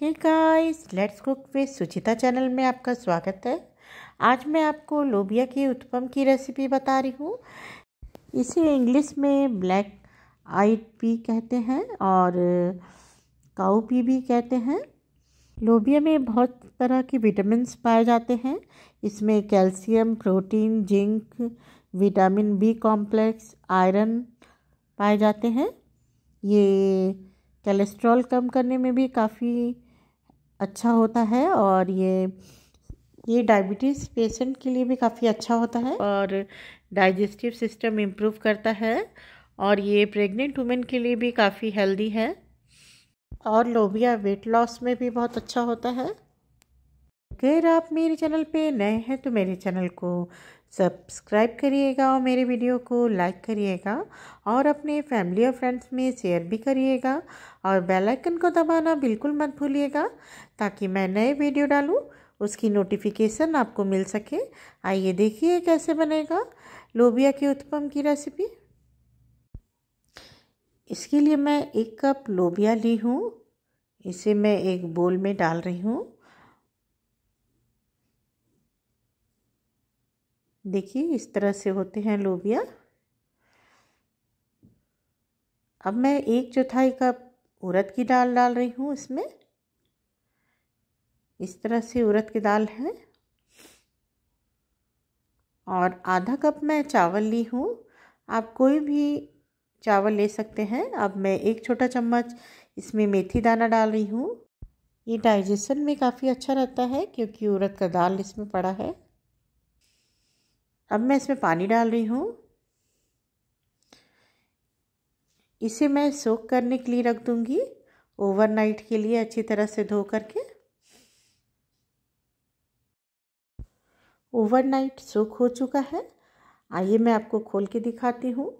hey guys let's cook with Suchita channel में आपका स्वागत है आज मैं आपको लोबिया की उत्पम की रेसिपी बता रही हूँ इसे इंग्लिश में ब्लैक आइट पी कहते हैं और काऊ पी भी कहते हैं लोबिया में बहुत तरह के विटामिन पाए जाते हैं इसमें calcium protein zinc vitamin B complex iron पाए जाते हैं ये कोलेस्ट्रॉल कम करने में भी काफ़ी अच्छा होता है और ये ये डायबिटीज़ पेशेंट के लिए भी काफ़ी अच्छा होता है और डाइजेस्टिव सिस्टम इम्प्रूव करता है और ये प्रेग्नेंट वुमेन के लिए भी काफ़ी हेल्दी है और लोबिया वेट लॉस में भी बहुत अच्छा होता है अगर आप मेरे चैनल पे नए हैं तो मेरे चैनल को सब्सक्राइब करिएगा और मेरे वीडियो को लाइक करिएगा और अपने फैमिली और फ्रेंड्स में शेयर भी करिएगा और बेल आइकन को दबाना बिल्कुल मत भूलिएगा ताकि मैं नए वीडियो डालूं उसकी नोटिफिकेशन आपको मिल सके आइए देखिए कैसे बनेगा लोबिया के उत्पम की रेसिपी इसके लिए मैं एक कप लोबिया ली हूँ इसे मैं एक बोल में डाल रही हूँ देखिए इस तरह से होते हैं लोबिया अब मैं एक चौथाई कप उड़द की दाल डाल रही हूँ इसमें इस तरह से उड़द की दाल है और आधा कप मैं चावल ली हूँ आप कोई भी चावल ले सकते हैं अब मैं एक छोटा चम्मच इसमें मेथी दाना डाल रही हूँ ये डाइजेशन में काफ़ी अच्छा रहता है क्योंकि उड़द का दाल इसमें पड़ा है अब मैं इसमें पानी डाल रही हूँ इसे मैं सोख करने के लिए रख दूँगी ओवरनाइट के लिए अच्छी तरह से धो करके ओवरनाइट सोख हो चुका है आइए मैं आपको खोल के दिखाती हूँ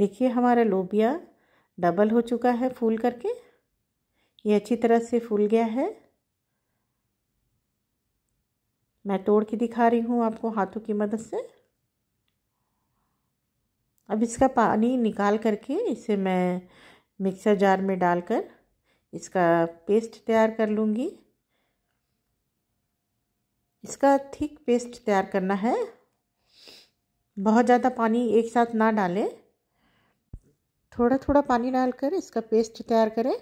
देखिए हमारा लोबिया डबल हो चुका है फूल करके ये अच्छी तरह से फूल गया है मैं तोड़ के दिखा रही हूँ आपको हाथों की मदद से अब इसका पानी निकाल करके इसे मैं मिक्सर जार में डालकर इसका पेस्ट तैयार कर लूँगी इसका थिक पेस्ट तैयार करना है बहुत ज़्यादा पानी एक साथ ना डालें थोड़ा थोड़ा पानी डालकर इसका पेस्ट तैयार करें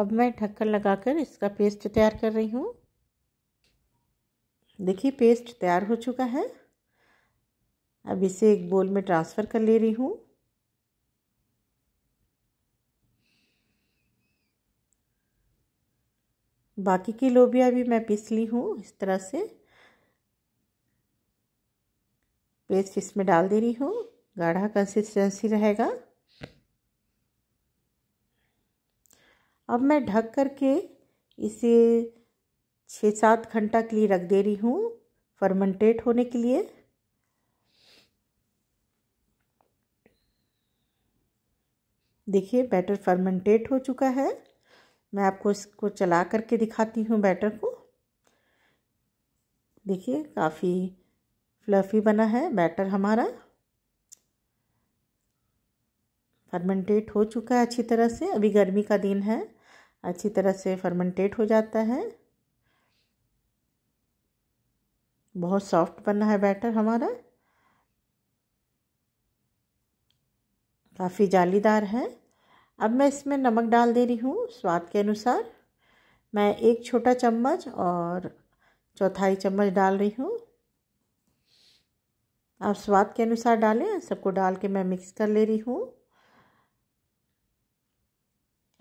अब मैं ढक्कन लगाकर इसका पेस्ट तैयार कर रही हूँ देखिए पेस्ट तैयार हो चुका है अब इसे एक बोल में ट्रांसफ़र कर ले रही हूँ बाकी की लोबिया भी मैं पीस ली हूँ इस तरह से पेस्ट इसमें डाल दे रही हूँ गाढ़ा कंसिस्टेंसी रहेगा अब मैं ढक करके इसे छः सात घंटा के लिए रख दे रही हूँ फर्मेंटेट होने के लिए देखिए बैटर फर्मेंटेट हो चुका है मैं आपको इसको चला करके दिखाती हूँ बैटर को देखिए काफ़ी फ्लफ़ी बना है बैटर हमारा फर्मेंटेट हो चुका है अच्छी तरह से अभी गर्मी का दिन है अच्छी तरह से फर्मेंटेट हो जाता है बहुत सॉफ्ट बना है बैटर हमारा काफ़ी जालीदार है अब मैं इसमें नमक डाल दे रही हूँ स्वाद के अनुसार मैं एक छोटा चम्मच और चौथाई चम्मच डाल रही हूँ आप स्वाद के अनुसार डालें सबको डाल के मैं मिक्स कर ले रही हूँ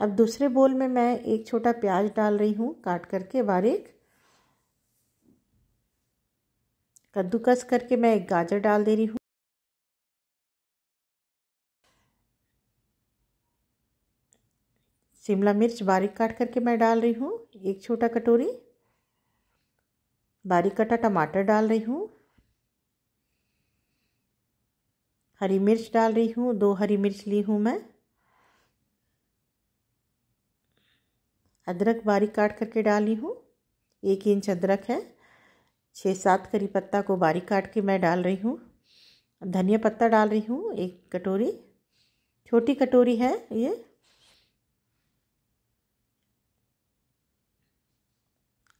अब दूसरे बोल में मैं एक छोटा प्याज डाल रही हूँ काट करके बारीक कद्दूकस करके मैं एक गाजर डाल दे रही हूँ शिमला मिर्च बारीक काट करके मैं डाल रही हूँ एक छोटा कटोरी बारीक कटा टमाटर डाल रही हूँ हरी मिर्च डाल रही हूँ दो हरी मिर्च ली हूँ मैं अदरक बारीक काट करके डाली हूँ एक इंच अदरक है छः सात करी पत्ता को बारीक काट के मैं डाल रही हूँ धनिया पत्ता डाल रही हूँ एक कटोरी छोटी कटोरी है ये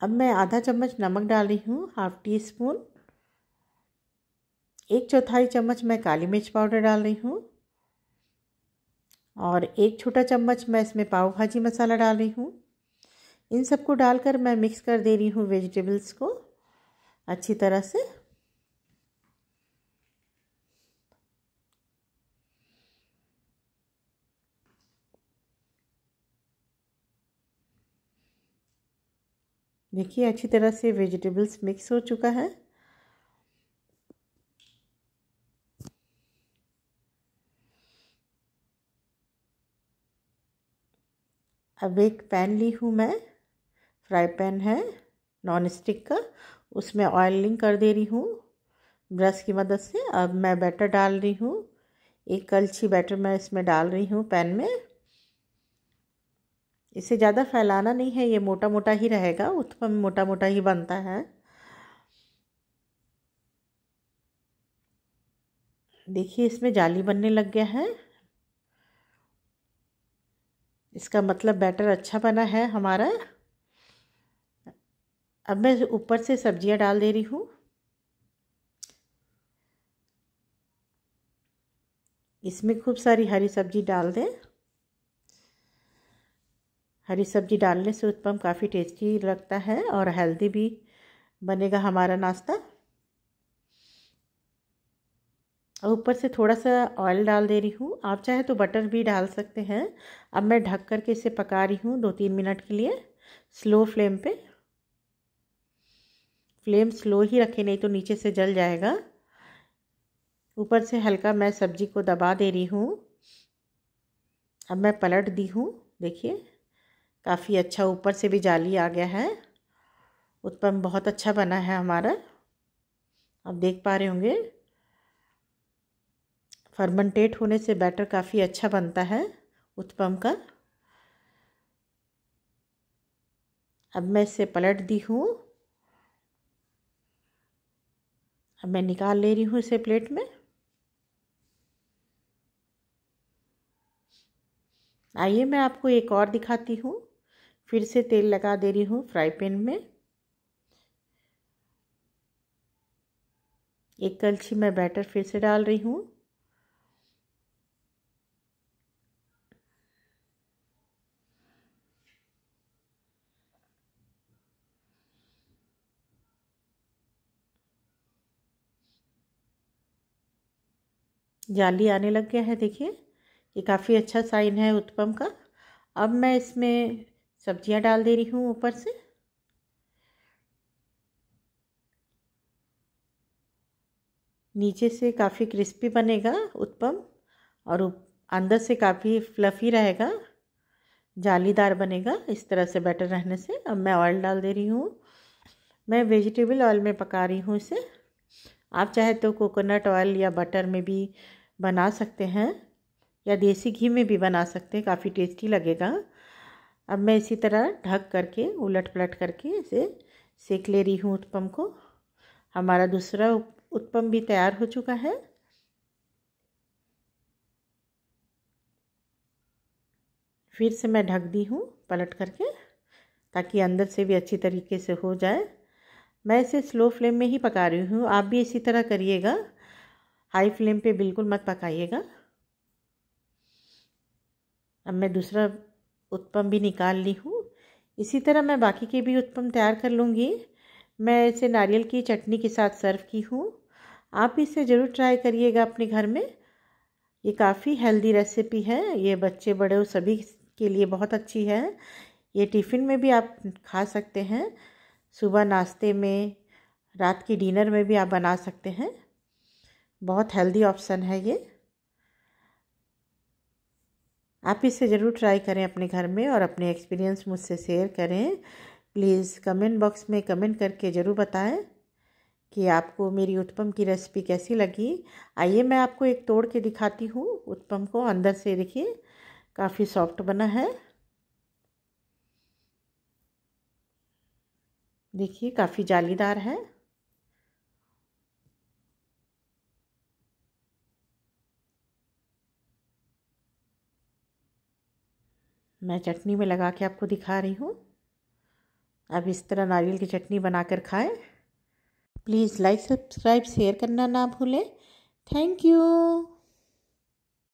अब मैं आधा चम्मच नमक डाल रही हूँ हाफ टी स्पून एक चौथाई चम्मच मैं काली मिर्च पाउडर डाल रही हूँ और एक छोटा चम्मच मैं इसमें पाव भाजी मसाला डाल रही हूँ इन सबको डालकर मैं मिक्स कर दे रही हूँ वेजिटेबल्स को अच्छी तरह से देखिए अच्छी तरह से वेजिटेबल्स मिक्स हो चुका है अब एक पैन ली हूँ मैं फ्राई पैन है नॉन स्टिक का उसमें ऑयलिंग कर दे रही हूँ ब्रश की मदद से अब मैं बैटर डाल रही हूँ एक कलछी बैटर मैं इसमें डाल रही हूँ पैन में इसे ज़्यादा फैलाना नहीं है ये मोटा मोटा ही रहेगा उत्पम मोटा मोटा ही बनता है देखिए इसमें जाली बनने लग गया है इसका मतलब बैटर अच्छा बना है हमारा अब मैं ऊपर से सब्जियां डाल दे रही हूँ इसमें खूब सारी हरी सब्जी डाल दें हरी सब्जी डालने से उत्पम काफ़ी टेस्टी लगता है और हेल्दी भी बनेगा हमारा नाश्ता और ऊपर से थोड़ा सा ऑयल डाल दे रही हूँ आप चाहे तो बटर भी डाल सकते हैं अब मैं ढक कर के इसे पका रही हूँ दो तीन मिनट के लिए स्लो फ्लेम पे फ्लेम स्लो ही रखें नहीं तो नीचे से जल जाएगा ऊपर से हल्का मैं सब्जी को दबा दे रही हूँ अब मैं पलट दी हूँ देखिए काफ़ी अच्छा ऊपर से भी जाली आ गया है उत्पम बहुत अच्छा बना है हमारा आप देख पा रहे होंगे फर्मेंटेट होने से बैटर काफ़ी अच्छा बनता है उत्पम का अब मैं इसे पलट दी हूँ अब मैं निकाल ले रही हूँ इसे प्लेट में आइए मैं आपको एक और दिखाती हूँ फिर से तेल लगा दे रही हूँ फ्राई पैन में एक कलछी मैं बैटर फिर से डाल रही हूँ जाली आने लग गया है देखिए ये काफ़ी अच्छा साइन है उत्पम का अब मैं इसमें सब्जियां डाल दे रही हूँ ऊपर से नीचे से काफ़ी क्रिस्पी बनेगा उत्पम और अंदर से काफ़ी फ्लफ़ी रहेगा जालीदार बनेगा इस तरह से बेटर रहने से अब मैं ऑयल डाल दे रही हूँ मैं वेजिटेबल ऑयल में पका रही हूँ इसे आप चाहे तो कोकोनट ऑयल या बटर में भी बना सकते हैं या देसी घी में भी बना सकते हैं काफ़ी टेस्टी लगेगा अब मैं इसी तरह ढक करके उलट पलट करके इसे सेक ले रही हूँ उत्पम को हमारा दूसरा उत्पम भी तैयार हो चुका है फिर से मैं ढक दी हूँ पलट करके ताकि अंदर से भी अच्छी तरीके से हो जाए मैं इसे स्लो फ्लेम में ही पका रही हूँ आप भी इसी तरह करिएगा हाई फ्लेम पे बिल्कुल मत पकाइएगा अब मैं दूसरा उत्पम भी निकाल ली हूँ इसी तरह मैं बाकी के भी उत्पम तैयार कर लूँगी मैं इसे नारियल की चटनी के साथ सर्व की हूँ आप इसे ज़रूर ट्राई करिएगा अपने घर में ये काफ़ी हेल्दी रेसिपी है ये बच्चे बड़े सभी के लिए बहुत अच्छी है ये टिफ़िन में भी आप खा सकते हैं सुबह नाश्ते में रात के डिनर में भी आप बना सकते हैं बहुत हेल्दी ऑप्शन है ये आप इसे ज़रूर ट्राई करें अपने घर में और अपने एक्सपीरियंस मुझसे शेयर करें प्लीज़ कमेंट बॉक्स में कमेंट करके ज़रूर बताएं कि आपको मेरी उत्पम की रेसिपी कैसी लगी आइए मैं आपको एक तोड़ के दिखाती हूँ उत्पम को अंदर से देखिए काफ़ी सॉफ्ट बना है देखिए काफ़ी जालीदार है मैं चटनी में लगा के आपको दिखा रही हूँ अब इस तरह नारियल की चटनी बनाकर खाएं प्लीज़ लाइक सब्सक्राइब शेयर करना ना भूलें थैंक यू